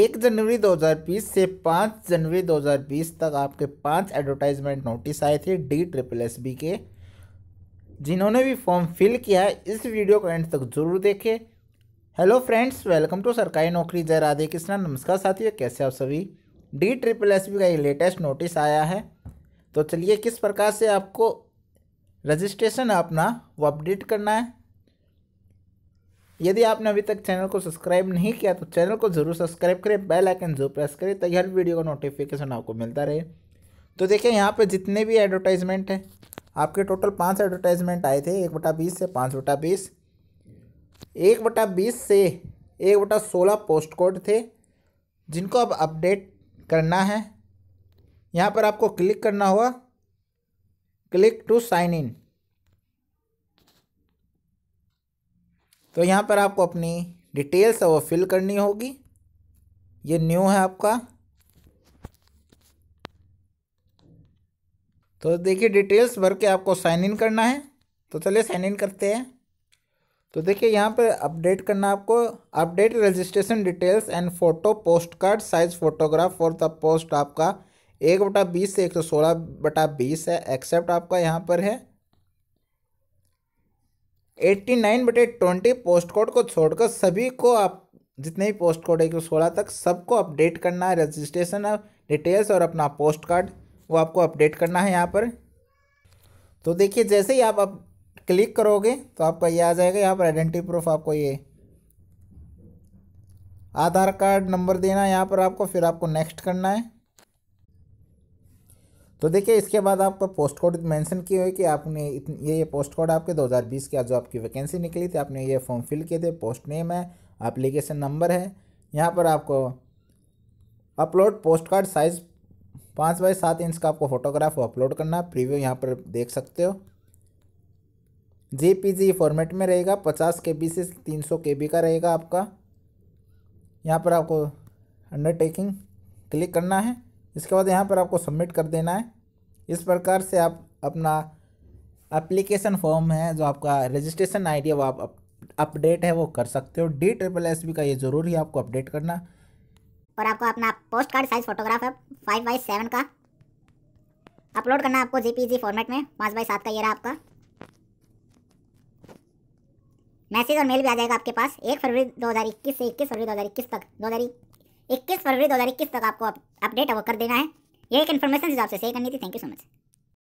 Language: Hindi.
एक जनवरी 2020 से पाँच जनवरी 2020 तक आपके पांच एडवर्टाइजमेंट नोटिस आए थे डी ट्रिपल एस बी के जिन्होंने भी फॉर्म फिल किया है इस वीडियो को एंड तक जरूर देखें हेलो फ्रेंड्स वेलकम टू सरकारी नौकरी जय राधे कृष्णा नमस्कार साथियों कैसे आप सभी डी ट्रिपल एस बी का ये लेटेस्ट नोटिस आया है तो चलिए किस प्रकार से आपको रजिस्ट्रेशन अपना वो अपडेट करना है यदि आपने अभी तक चैनल को सब्सक्राइब नहीं किया तो चैनल को जरूर सब्सक्राइब करें बेल आइकन जरूर प्रेस करें ताकि हर वीडियो का नोटिफिकेशन आपको मिलता रहे तो देखिए यहाँ पे जितने भी एडवर्टाइजमेंट हैं आपके टोटल पाँच एडवर्टाइजमेंट आए थे एक बटा बीस से पाँच बटा बीस एक बटा बीस से एक बटा सोलह पोस्ट कोड थे जिनको अब अपडेट करना है यहाँ पर आपको क्लिक करना होगा क्लिक टू साइन इन तो यहाँ पर आपको अपनी डिटेल्स है वो फिल करनी होगी ये न्यू है आपका तो देखिए डिटेल्स भर के आपको साइन इन करना है तो चलिए साइन इन करते हैं तो देखिए यहाँ पर अपडेट करना आपको update registration details and photo post card size photograph for the post आपका एक बटा बीस से एक सौ सोलह बटा बीस है एक्सेप्ट आपका यहाँ पर है एट्टी नाइन बटे ट्वेंटी पोस्ट कोड को छोड़कर सभी को आप जितने भी पोस्ट कोड है एक सोलह तक सबको अपडेट करना है रजिस्ट्रेशन डिटेल्स और अपना पोस्ट कार्ड वो आपको अपडेट करना है यहाँ पर तो देखिए जैसे ही आप अब क्लिक करोगे तो आपका ये आ जाएगा यहाँ पर आइडेंटिटी प्रूफ आपको ये आधार कार्ड नंबर देना है यहाँ पर आपको फिर आपको नेक्स्ट करना है तो देखिए इसके बाद आपका पोस्ट कोड मेंशन किए हुए कि आपने ये ये पोस्ट कोड आपके 2020 के जो आपकी वैकेंसी निकली थी आपने ये फॉर्म फिल किए थे पोस्ट नेम है एप्लीकेशन नंबर है यहाँ पर आपको अपलोड पोस्ट कार्ड साइज़ पाँच बाई सात इंच का आपको फोटोग्राफ अपलोड करना प्रीव्यू यहाँ पर देख सकते हो जी फॉर्मेट में रहेगा पचास के बी से तीन सौ के बी का रहेगा आपका यहाँ पर आपको अंडरटेकिंग क्लिक करना है इसके बाद यहाँ पर आपको सबमिट कर देना है इस प्रकार से आप अपना एप्लीकेशन फॉर्म है जो आपका रजिस्ट्रेशन आईडी है वो आप अपडेट है वो कर सकते हो डी ट्रिपल एस बी का ये जरूरी है आपको अपडेट करना और आपको अपना पोस्ट कार्ड साइज फोटोग्राफ है फाइव बाई सेवन का अपलोड करना आपको जीपीजी फॉर्मेट में पाँच बाई सात का ये रहा आपका मैसेज और मेल भी आ जाएगा आपके पास एक फरवरी इक्कीस से इक्कीस फरवरी इक्कीस तक दो इक्कीस फरवरी दो हज़ार इक्कीस तक आपको अपडेट कर देना है ये एक इन्फॉर्मेशन हिसाब से सही करनी थी थैंक यू सो मच